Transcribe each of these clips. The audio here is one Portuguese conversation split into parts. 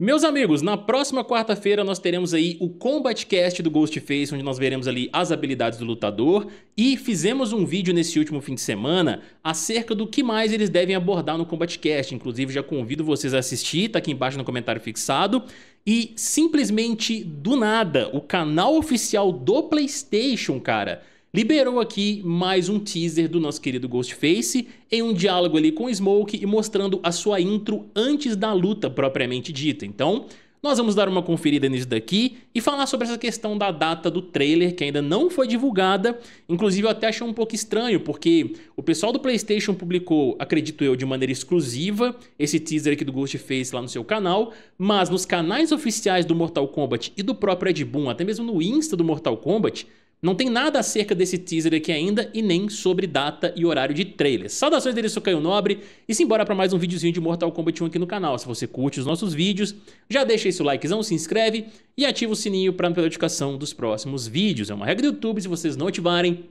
Meus amigos, na próxima quarta-feira nós teremos aí o Combatcast do Ghostface, onde nós veremos ali as habilidades do lutador e fizemos um vídeo nesse último fim de semana acerca do que mais eles devem abordar no Combatcast, inclusive já convido vocês a assistir, tá aqui embaixo no comentário fixado. E simplesmente do nada, o canal oficial do PlayStation, cara, liberou aqui mais um teaser do nosso querido Ghostface em um diálogo ali com Smoke e mostrando a sua intro antes da luta propriamente dita. Então, nós vamos dar uma conferida nisso daqui e falar sobre essa questão da data do trailer que ainda não foi divulgada. Inclusive, eu até achei um pouco estranho, porque o pessoal do PlayStation publicou, acredito eu, de maneira exclusiva esse teaser aqui do Ghostface lá no seu canal, mas nos canais oficiais do Mortal Kombat e do próprio Ed Boon, até mesmo no Insta do Mortal Kombat, não tem nada acerca desse teaser aqui ainda e nem sobre data e horário de trailer. Saudações dele, sou Caio Nobre e simbora para mais um videozinho de Mortal Kombat 1 aqui no canal. Se você curte os nossos vídeos, já deixa esse likezão, se inscreve e ativa o sininho para não perder notificação dos próximos vídeos. É uma regra do YouTube, se vocês não ativarem,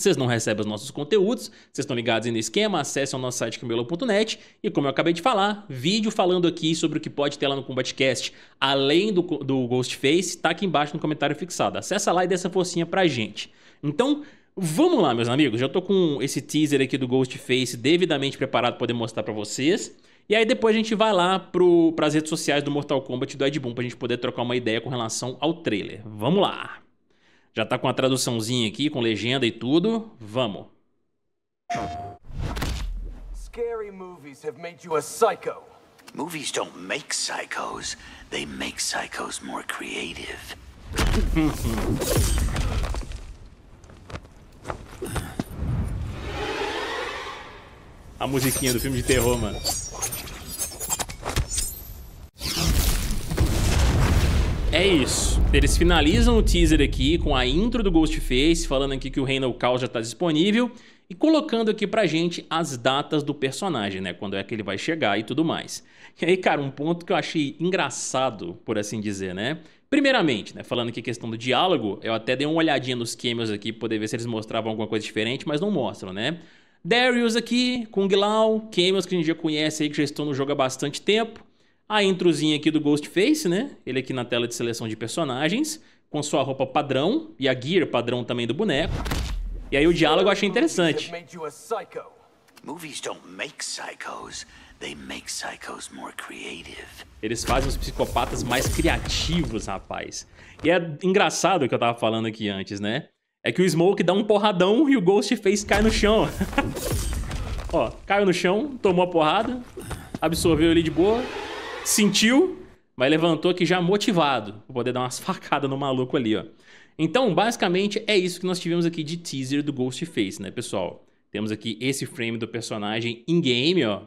vocês não recebem os nossos conteúdos, vocês estão ligados aí no esquema, acessem o nosso site camelo.net e como eu acabei de falar, vídeo falando aqui sobre o que pode ter lá no Combatcast, além do, do Ghostface, tá aqui embaixo no comentário fixado. Acessa lá e dê essa forcinha pra gente. Então, vamos lá, meus amigos. Já tô com esse teaser aqui do Ghostface devidamente preparado para poder mostrar para vocês. E aí depois a gente vai lá pro, pras redes sociais do Mortal Kombat do Ed Boon pra gente poder trocar uma ideia com relação ao trailer. Vamos lá! Já tá com a traduçãozinha aqui, com legenda e tudo. Vamos. Scary movies have made you a psycho. Movies don't make psychos. They make psychos more creative. a musiquinha do filme de terror, mano. é isso. Eles finalizam o teaser aqui com a intro do Ghostface, falando aqui que o Reino Cal já está disponível e colocando aqui pra gente as datas do personagem, né? Quando é que ele vai chegar e tudo mais. E aí, cara, um ponto que eu achei engraçado, por assim dizer, né? Primeiramente, né, falando aqui questão do diálogo, eu até dei uma olhadinha nos cameos aqui pra poder ver se eles mostravam alguma coisa diferente, mas não mostram, né? Darius aqui, Kung Lao, cameos que a gente já conhece aí, que já estão no jogo há bastante tempo. A introzinha aqui do Ghostface, né? Ele aqui na tela de seleção de personagens, com sua roupa padrão e a gear padrão também do boneco. E aí o diálogo eu achei interessante. Eles fazem os psicopatas mais criativos, rapaz. E é engraçado o que eu tava falando aqui antes, né? É que o Smoke dá um porradão e o Ghostface cai no chão. Ó, caiu no chão, tomou a porrada, absorveu ele de boa, sentiu, mas levantou aqui já motivado pra poder dar umas facadas no maluco ali, ó. Então, basicamente, é isso que nós tivemos aqui de teaser do Ghostface, né, pessoal? Temos aqui esse frame do personagem in-game, ó.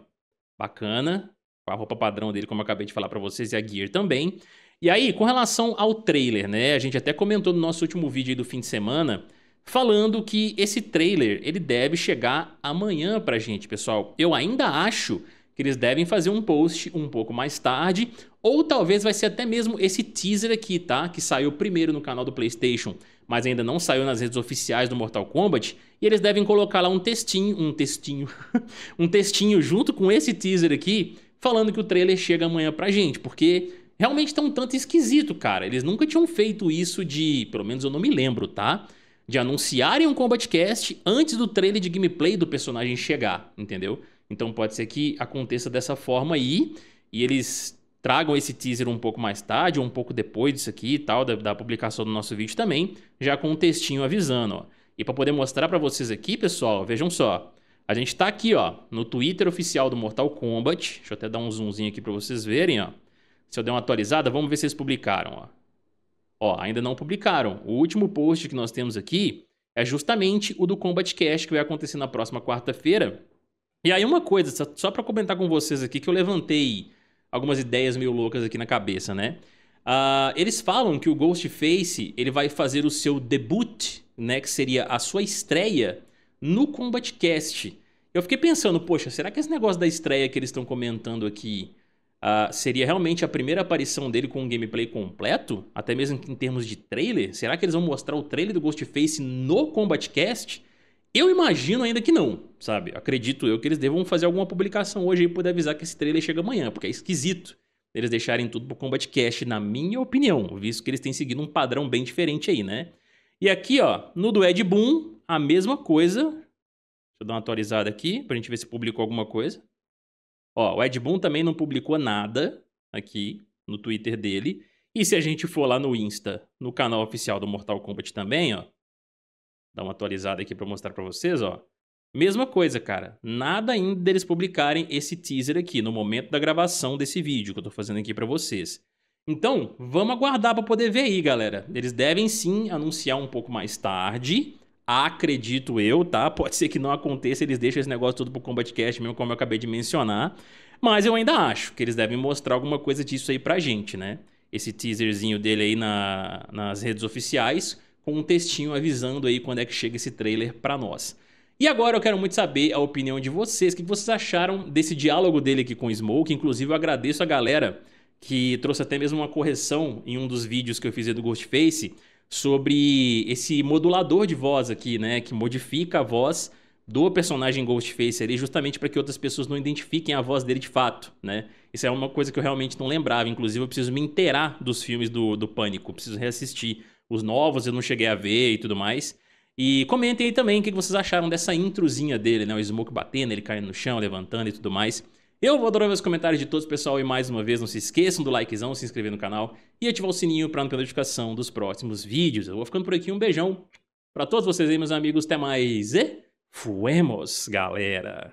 Bacana. Com a roupa padrão dele, como eu acabei de falar pra vocês, e a gear também. E aí, com relação ao trailer, né? A gente até comentou no nosso último vídeo aí do fim de semana, falando que esse trailer, ele deve chegar amanhã pra gente, pessoal. Eu ainda acho que eles devem fazer um post um pouco mais tarde, ou talvez vai ser até mesmo esse teaser aqui, tá? Que saiu primeiro no canal do PlayStation, mas ainda não saiu nas redes oficiais do Mortal Kombat, e eles devem colocar lá um textinho, um textinho, um textinho junto com esse teaser aqui, falando que o trailer chega amanhã pra gente, porque realmente tá um tanto esquisito, cara. Eles nunca tinham feito isso de, pelo menos eu não me lembro, tá? De anunciarem um Combatcast antes do trailer de gameplay do personagem chegar, entendeu? Então pode ser que aconteça dessa forma aí e eles tragam esse teaser um pouco mais tarde, ou um pouco depois disso aqui e tal, da, da publicação do nosso vídeo também, já com um textinho avisando, ó. E para poder mostrar para vocês aqui, pessoal, vejam só. A gente tá aqui, ó, no Twitter oficial do Mortal Kombat. Deixa eu até dar um zoomzinho aqui para vocês verem, ó. Se eu der uma atualizada, vamos ver se eles publicaram, ó. Ó, ainda não publicaram. O último post que nós temos aqui é justamente o do Combat Cash, que vai acontecer na próxima quarta-feira, e aí uma coisa, só, para comentar com vocês aqui, que eu levantei algumas ideias meio loucas aqui na cabeça, né? Uh, eles falam que o Ghostface ele vai fazer o seu debut, né? Que seria a sua estreia no Combat Cast. Eu fiquei pensando, poxa, será que esse negócio da estreia que eles estão comentando aqui uh, seria realmente a primeira aparição dele com um gameplay completo? Até mesmo em termos de trailer? Será que eles vão mostrar o trailer do Ghostface no Combat Cast? Eu imagino ainda que não, sabe? Acredito eu que eles devam fazer alguma publicação hoje e poder avisar que esse trailer chega amanhã, porque é esquisito eles deixarem tudo pro Combat Cash, na minha opinião, visto que eles têm seguido um padrão bem diferente aí, né? E aqui, ó, no do Ed Boon, a mesma coisa. Deixa eu dar uma atualizada aqui pra gente ver se publicou alguma coisa. Ó, o Ed Boon também não publicou nada aqui no Twitter dele. E se a gente for lá no Insta, no canal oficial do Mortal Kombat também, ó, dar uma atualizada aqui para mostrar para vocês, ó. Mesma coisa, cara. Nada ainda deles publicarem esse teaser aqui no momento da gravação desse vídeo que eu tô fazendo aqui para vocês. Então, vamos aguardar para poder ver aí, galera. Eles devem sim anunciar um pouco mais tarde. Acredito eu, tá? Pode ser que não aconteça, eles deixam esse negócio todo pro Combat Cast mesmo, como eu acabei de mencionar. Mas eu ainda acho que eles devem mostrar alguma coisa disso aí pra gente, né? Esse teaserzinho dele aí na, nas redes oficiais com um textinho avisando aí quando é que chega esse trailer para nós. E agora eu quero muito saber a opinião de vocês, o que vocês acharam desse diálogo dele aqui com o Smoke. Inclusive, eu agradeço a galera que trouxe até mesmo uma correção em um dos vídeos que eu fiz do Ghostface sobre esse modulador de voz aqui, né, que modifica a voz do personagem Ghostface ali justamente para que outras pessoas não identifiquem a voz dele de fato, né? Isso é uma coisa que eu realmente não lembrava, inclusive eu preciso me inteirar dos filmes do, do Pânico, preciso reassistir os novos eu não cheguei a ver e tudo mais. E comentem aí também o que vocês acharam dessa introzinha dele, né? O Smoke batendo, ele caindo no chão, levantando e tudo mais. Eu vou adorar ver os comentários de todos, pessoal. E mais uma vez, não se esqueçam do likezão, se inscrever no canal e ativar o sininho para não perder notificação dos próximos vídeos. Eu vou ficando por aqui. Um beijão para todos vocês aí, meus amigos. Até mais e fuemos, galera!